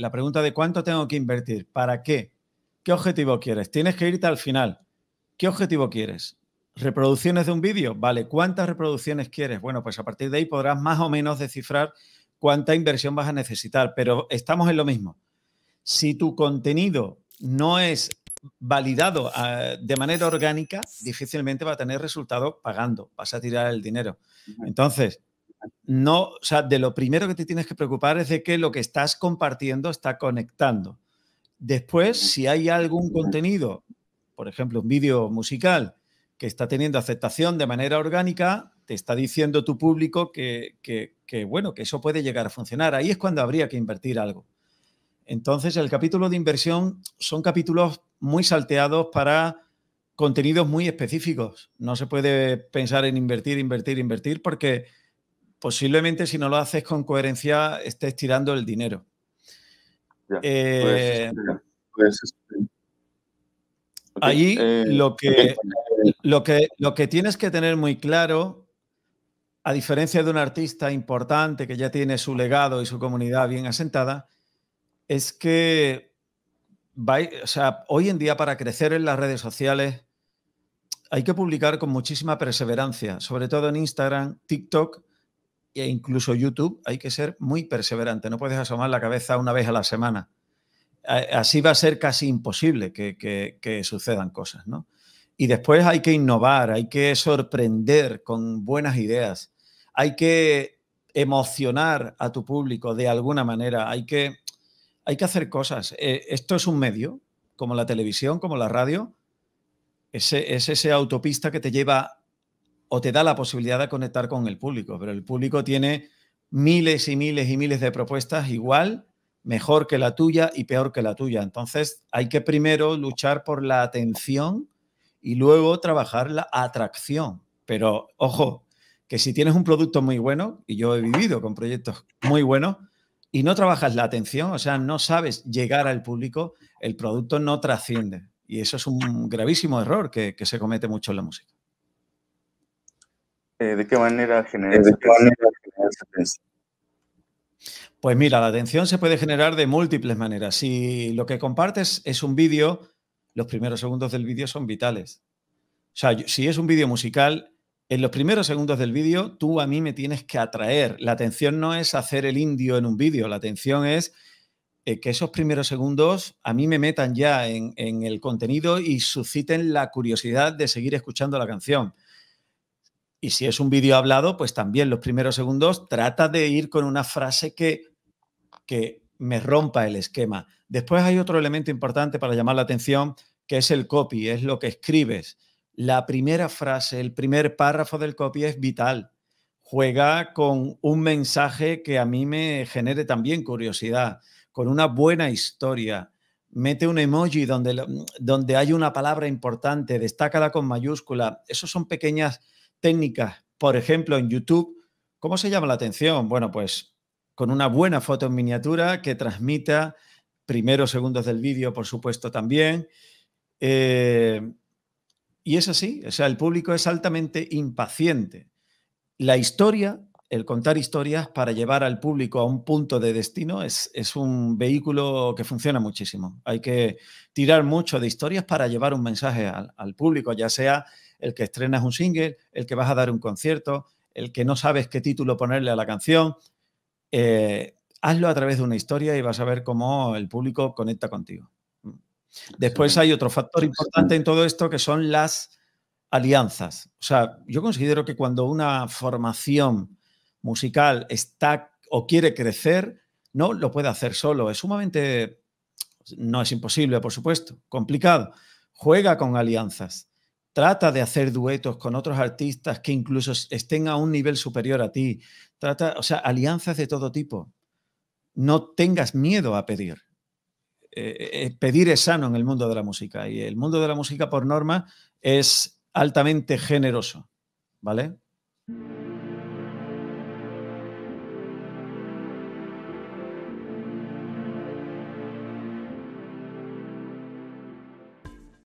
la pregunta de cuánto tengo que invertir, para qué, qué objetivo quieres. Tienes que irte al final. ¿Qué objetivo quieres? ¿Reproducciones de un vídeo? Vale, ¿cuántas reproducciones quieres? Bueno, pues a partir de ahí podrás más o menos descifrar cuánta inversión vas a necesitar, pero estamos en lo mismo. Si tu contenido no es validado ah, de manera orgánica, difícilmente va a tener resultado pagando, vas a tirar el dinero. Entonces, no, o sea, de lo primero que te tienes que preocupar es de que lo que estás compartiendo está conectando. Después, si hay algún contenido, por ejemplo, un vídeo musical que está teniendo aceptación de manera orgánica, te está diciendo tu público que, que, bueno, que eso puede llegar a funcionar. Ahí es cuando habría que invertir algo. Entonces, el capítulo de inversión son capítulos muy salteados para contenidos muy específicos. No se puede pensar en invertir, invertir, invertir, porque posiblemente si no lo haces con coherencia estés tirando el dinero. Pues eh, pues ...ahí eh, lo, que, pues, lo, que, lo que tienes que tener muy claro, a diferencia de un artista importante que ya tiene su legado y su comunidad bien asentada, es que hoy en día para crecer en las redes sociales hay que publicar con muchísima perseverancia, sobre todo en Instagram, TikTok e incluso YouTube, hay que ser muy perseverante, no puedes asomar la cabeza una vez a la semana. Así va a ser casi imposible que, sucedan cosas, ¿no? Y después hay que innovar, hay que sorprender con buenas ideas, hay que emocionar a tu público de alguna manera, hay que, hay que hacer cosas. E, esto es un medio, como la televisión, como la radio, es, es esa autopista que te lleva o te da la posibilidad de conectar con el público, pero el público tiene miles y miles y miles de propuestas igual, mejor que la tuya y peor que la tuya. Entonces hay que primero luchar por la atención y luego trabajar la atracción. Pero ojo, que si tienes un producto muy bueno, y yo he vivido con proyectos muy buenos, y no trabajas la atención, o sea, no sabes llegar al público, el producto no trasciende. Y eso es un gravísimo error que, se comete mucho en la música. Eh, ¿de qué manera Pues mira, la atención se puede generar de múltiples maneras. Si lo que compartes es un vídeo, los primeros segundos del vídeo son vitales. O sea, si es un vídeo musical, en los primeros segundos del vídeo tú a mí me tienes que atraer. La atención no es hacer el indio en un vídeo, la atención es eh, que esos primeros segundos a mí me metan ya en el contenido y susciten la curiosidad de seguir escuchando la canción. Y si es un vídeo hablado, pues también los primeros segundos trata de ir con una frase que, que me rompa el esquema. Después hay otro elemento importante para llamar la atención, que es el copy, es lo que escribes. La primera frase, el primer párrafo del copy es vital. Juega con un mensaje que a mí me genere también curiosidad, con una buena historia. Mete un emoji donde, donde hay una palabra importante, destácala con mayúscula. Esos son pequeñas técnicas, por ejemplo, en YouTube, ¿cómo se llama la atención? Bueno, pues con una buena foto en miniatura que transmita primeros segundos del vídeo, por supuesto, también. Eh, y es así, o sea, el público es altamente impaciente. La historia el contar historias para llevar al público a un punto de destino es, un vehículo que funciona muchísimo. Hay que tirar mucho de historias para llevar un mensaje al, público, ya sea el que estrenas un single, el que vas a dar un concierto, el que no sabes qué título ponerle a la canción. Eh, hazlo a través de una historia y vas a ver cómo el público conecta contigo. Mm. Después hay otro factor importante en todo esto que son las alianzas. O sea, yo considero que cuando una formación musical está o quiere crecer, no lo puede hacer solo. Es sumamente, no es imposible, por supuesto, complicado. Juega con alianzas, trata de hacer duetos con otros artistas que incluso estén a un nivel superior a ti. Trata, o sea, alianzas de todo tipo. No tengas miedo a pedir. Eh, eh, eh, pedir es sano en el mundo de la música y el mundo de la música por norma es altamente generoso, ¿vale?